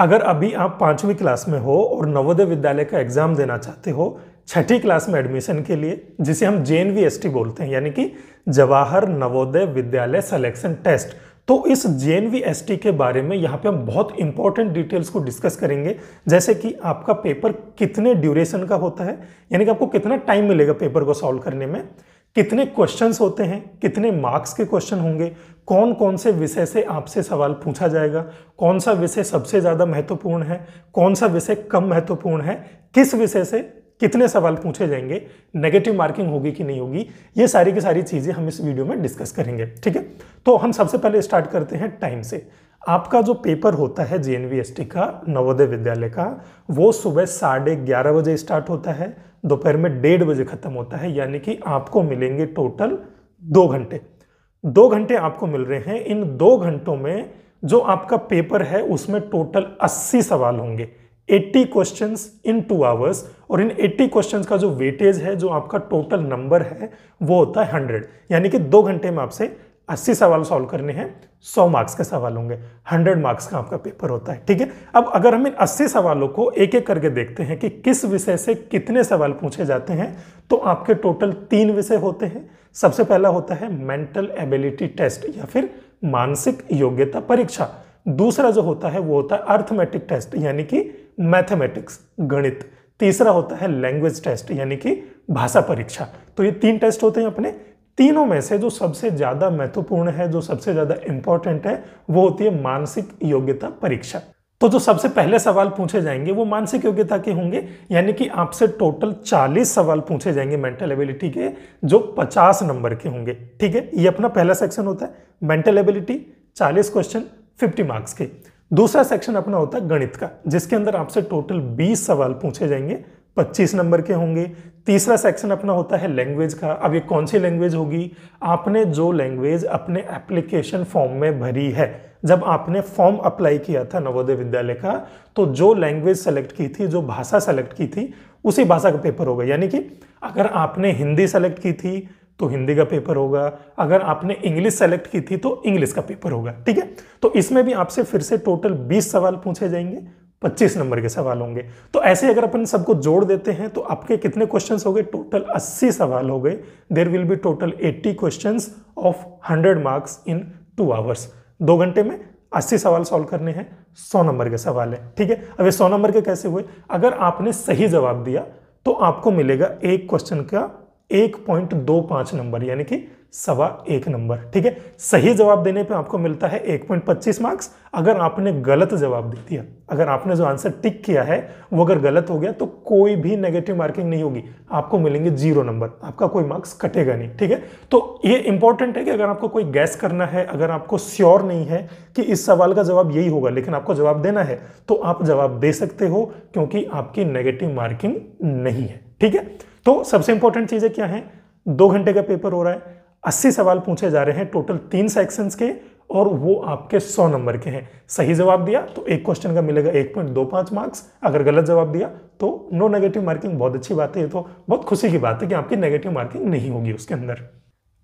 अगर अभी आप पांचवी क्लास में हो और नवोदय विद्यालय का एग्जाम देना चाहते हो छठी क्लास में एडमिशन के लिए जिसे हम जे बोलते हैं यानी कि जवाहर नवोदय विद्यालय सेलेक्शन टेस्ट तो इस जे के बारे में यहाँ पे हम बहुत इंपॉर्टेंट डिटेल्स को डिस्कस करेंगे जैसे कि आपका पेपर कितने ड्यूरेशन का होता है यानी कि आपको कितना टाइम मिलेगा पेपर को सॉल्व करने में कितने क्वेश्चंस होते हैं कितने मार्क्स के क्वेश्चन होंगे कौन कौन से विषय से आपसे सवाल पूछा जाएगा कौन सा विषय सबसे ज़्यादा महत्वपूर्ण है कौन सा विषय कम महत्वपूर्ण है किस विषय से कितने सवाल पूछे जाएंगे नेगेटिव मार्किंग होगी कि नहीं होगी ये सारी की सारी चीज़ें हम इस वीडियो में डिस्कस करेंगे ठीक है तो हम सबसे पहले स्टार्ट करते हैं टाइम से आपका जो पेपर होता है जी का नवोदय विद्यालय का वो सुबह साढ़े ग्यारह बजे स्टार्ट होता है दोपहर में डेढ़ बजे ख़त्म होता है यानी कि आपको मिलेंगे टोटल दो घंटे दो घंटे आपको मिल रहे हैं इन दो घंटों में जो आपका पेपर है उसमें टोटल 80 सवाल होंगे 80 क्वेश्चंस इन टू आवर्स और इन 80 क्वेश्चंस का जो वेटेज है जो आपका टोटल नंबर है वो होता है 100 यानी कि दो घंटे में आपसे अस्सी सवाल सॉल्व करने हैं सौ मार्क्स के सवाल होंगे हंड्रेड मार्क्स का आपका पेपर होता है ठीक है अब अगर हम इन अस्सी सवालों को एक एक करके देखते हैं कि किस विषय से कितने सवाल पूछे जाते हैं तो आपके टोटल तीन विषय होते हैं सबसे पहला होता है मेंटल एबिलिटी टेस्ट या फिर मानसिक योग्यता परीक्षा दूसरा जो होता है वो होता है अर्थमेटिक टेस्ट यानी कि मैथमेटिक्स गणित तीसरा होता है लैंग्वेज टेस्ट यानी कि भाषा परीक्षा तो ये तीन टेस्ट होते हैं अपने तीनों में से जो सबसे ज्यादा महत्वपूर्ण है जो सबसे ज्यादा इंपॉर्टेंट है वो होती है मानसिक योग्यता परीक्षा तो जो सबसे पहले सवाल पूछे जाएंगे वो मानसिक योग्यता के होंगे यानी कि आपसे टोटल 40 सवाल पूछे जाएंगे मेंटल एबिलिटी के जो 50 नंबर के होंगे ठीक है ये अपना पहला सेक्शन होता है मेंटल एबिलिटी 40 क्वेश्चन 50 मार्क्स के दूसरा सेक्शन अपना होता है गणित का जिसके अंदर आपसे टोटल 20 सवाल पूछे जाएंगे 25 नंबर के होंगे तीसरा सेक्शन अपना होता है लैंग्वेज का अब ये कौन सी लैंग्वेज होगी आपने जो लैंग्वेज अपने एप्लीकेशन फॉर्म में भरी है जब आपने फॉर्म अप्लाई किया था नवोदय विद्यालय का तो जो लैंग्वेज सेलेक्ट की थी जो भाषा सेलेक्ट की थी उसी भाषा का पेपर होगा यानी कि अगर आपने हिंदी सेलेक्ट की थी तो हिंदी का पेपर होगा अगर आपने इंग्लिश सेलेक्ट की थी तो इंग्लिश का पेपर होगा ठीक है तो इसमें भी आपसे फिर से टोटल 20 सवाल पूछे जाएंगे 25 नंबर के सवाल होंगे तो ऐसे अगर अपन सबको जोड़ देते हैं तो आपके कितने क्वेश्चन हो गए टोटल 80 सवाल हो गए there will be total 80 question of 100 marks in two hours दो घंटे में 80 सवाल सॉल्व करने हैं 100 नंबर के सवाल है ठीक है अब ये 100 नंबर के कैसे हुए अगर आपने सही जवाब दिया तो आपको मिलेगा एक क्वेश्चन का एक पॉइंट दो नंबर यानी कि सवा एक नंबर ठीक है सही जवाब देने पे आपको मिलता है एक पॉइंट पच्चीस मार्क्स अगर आपने गलत जवाब दे दिया अगर आपने जो आंसर टिक किया है वो अगर गलत हो गया तो कोई भी नेगेटिव मार्किंग नहीं होगी आपको मिलेंगे जीरो नंबर आपका कोई मार्क्स कटेगा नहीं ठीक है तो ये इंपॉर्टेंट है कि अगर आपको कोई गैस करना है अगर आपको श्योर नहीं है कि इस सवाल का जवाब यही होगा लेकिन आपको जवाब देना है तो आप जवाब दे सकते हो क्योंकि आपकी नेगेटिव मार्किंग नहीं है ठीक है तो सबसे इंपॉर्टेंट चीज़ें क्या है दो घंटे का पेपर हो रहा है अस्सी सवाल पूछे जा रहे हैं टोटल तीन सेक्शंस के और वो आपके सौ नंबर के हैं सही जवाब दिया तो एक क्वेश्चन का मिलेगा एक पॉइंट दो पांच मार्क्स अगर गलत जवाब दिया तो नो नेगेटिव मार्किंग बहुत अच्छी बात है तो बहुत खुशी की बात है कि आपकी नेगेटिव मार्किंग नहीं होगी उसके अंदर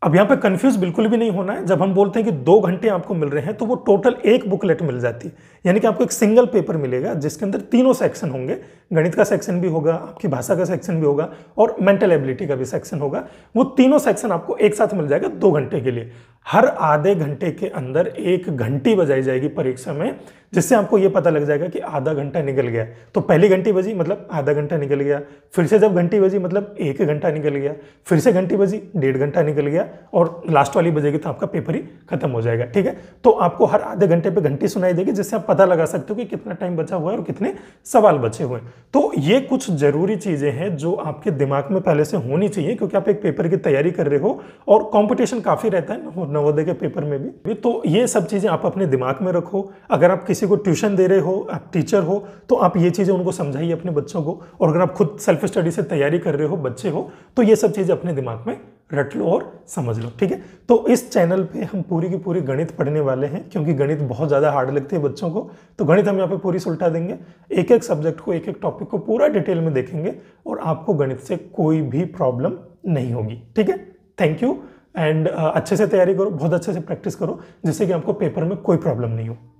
अब यहाँ पे कंफ्यूज बिल्कुल भी नहीं होना है जब हम बोलते हैं कि दो घंटे आपको मिल रहे हैं तो वो टोटल एक बुकलेट मिल जाती है यानी कि आपको एक सिंगल पेपर मिलेगा जिसके अंदर तीनों सेक्शन होंगे गणित का सेक्शन भी होगा आपकी भाषा का सेक्शन भी होगा और मेंटल एबिलिटी का भी सेक्शन होगा वो तीनों सेक्शन आपको एक साथ मिल जाएगा दो घंटे के लिए हर आधे घंटे के अंदर एक घंटी बजाई जाएगी परीक्षा में जिससे आपको ये पता लग जाएगा कि आधा घंटा निकल गया तो पहली घंटी बजी मतलब आधा घंटा निकल गया फिर से जब घंटी बजी मतलब एक घंटा निकल गया फिर से घंटी बजी डेढ़ घंटा निकल गया और लास्ट वाली बजेगी तो आपका पेपर ही खत्म हो जाएगा ठीक है तो आपको हर आधे घंटे पर घंटी सुनाई देगी जिससे आप पता लगा सकते हो कि कितना टाइम बचा हुआ है और कितने सवाल बचे हुए हैं तो ये कुछ जरूरी चीज़ें हैं जो आपके दिमाग में पहले से होनी चाहिए क्योंकि आप एक पेपर की तैयारी कर रहे हो और कॉम्पिटिशन काफ़ी रहता है नवोदय के पेपर में भी तो ये सब चीज़ें आप अपने दिमाग में रखो अगर आप किसी को ट्यूशन दे रहे हो आप टीचर हो तो आप ये चीज़ें उनको समझाइए अपने बच्चों को और अगर आप खुद सेल्फ स्टडी से तैयारी कर रहे हो बच्चे हो तो ये सब चीज़ें अपने दिमाग में रट लो और समझ लो ठीक है तो इस चैनल पे हम पूरी की पूरी गणित पढ़ने वाले हैं क्योंकि गणित बहुत ज़्यादा हार्ड लगती है बच्चों को तो गणित हम यहाँ पे पूरी सुलटा देंगे एक एक सब्जेक्ट को एक एक टॉपिक को पूरा डिटेल में देखेंगे और आपको गणित से कोई भी प्रॉब्लम नहीं होगी ठीक है थैंक यू एंड uh, अच्छे से तैयारी करो बहुत अच्छे से प्रैक्टिस करो जिससे कि आपको पेपर में कोई प्रॉब्लम नहीं हो